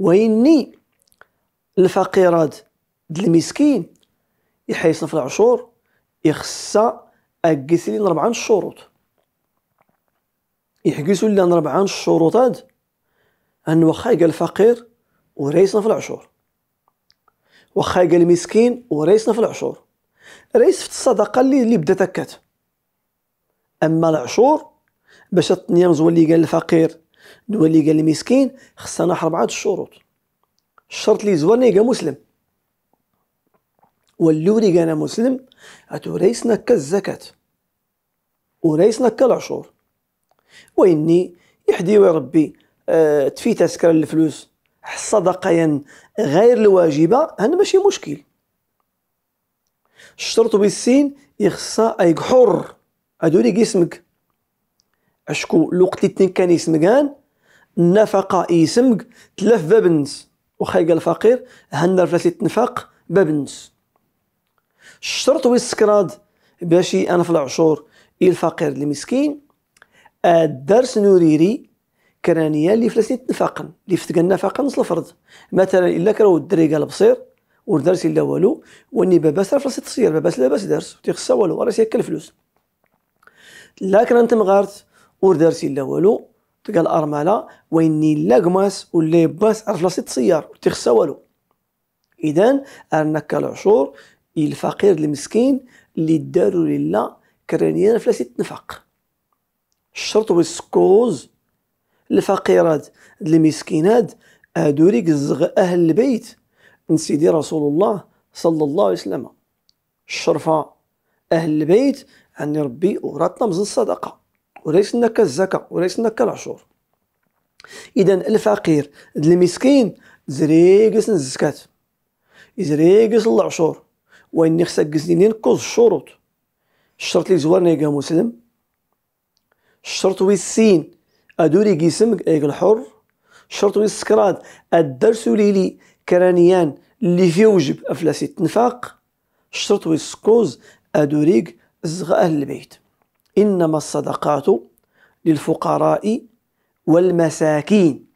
وإني الفقيرات د المسكين يحيسن في العشور يخصها اكسلين لين ربعان الشروط يحكيسو لين ربعان الشروط هاد أن واخا قال الفقير ورئيسنا في العشور واخا قال المسكين ورئيسنا في العشور رئيس في الصدقة اللي اللي بدات أما العشور باش التنيا مزوان اللي قال الفقير دواء اللي قال المسكين خصنا اربعة الشروط الشرط اللي زورني قال مسلم واللوري قال مسلم اتو ريسنا كالزكاة وريسنا كالعشور واني يحدي ربي أه تفيت سكر الفلوس الصدقة غير الواجبة هن ماشي مشكل الشرط بالسين يخصها ايك حر هادو لي اسمك اشكو الوقت لي كان سمكان النفقه يسمك تلف باب النس واخا يلقى الفقير هنا الفلوس اللي تنفق باب النس الشرط والسكراد باش انا في العشور الفقير المسكين الدرس نوريري كرانيا اللي فلوس اللي اللي فتقى النفق نص الفرض مثلا الا كراو الدري قال بصير والدرس الا والو واني باباس راه فلوس تصير باباس لاباس دارس تيخصا والو راه سيكل فلوس لكن انت مغارت وردرس لا والو تلقى الارمله ويني لا كماس ولا يباس عرف لاصي تسير تيخصها والو اذا انك العشور الفقير المسكين اللي داروا لله كرانيا فلاسي تنفق الشرط والسكوز الفقيرات المسكينات هادو ريك اهل البيت من سيدي رسول الله صلى الله عليه وسلم الشرفه اهل البيت عني ربي وراتنا مزن الصدقه وليس لك الزكاة وليس لك العشور إذا الفقير المسكين زريقس الزكاة زريقس العشور وإني خصك زينين كوز الشروط الشرط اللي زورني يقى مسلم الشرط ويسين أدوري قسم إيق الحر الشرط ويسكراد الدرس ليلي كرانيان اللي فيه وجب أفلاسي تنفاق الشرط ويسكوز أدوريك زغاه البيت إنما الصدقات للفقراء والمساكين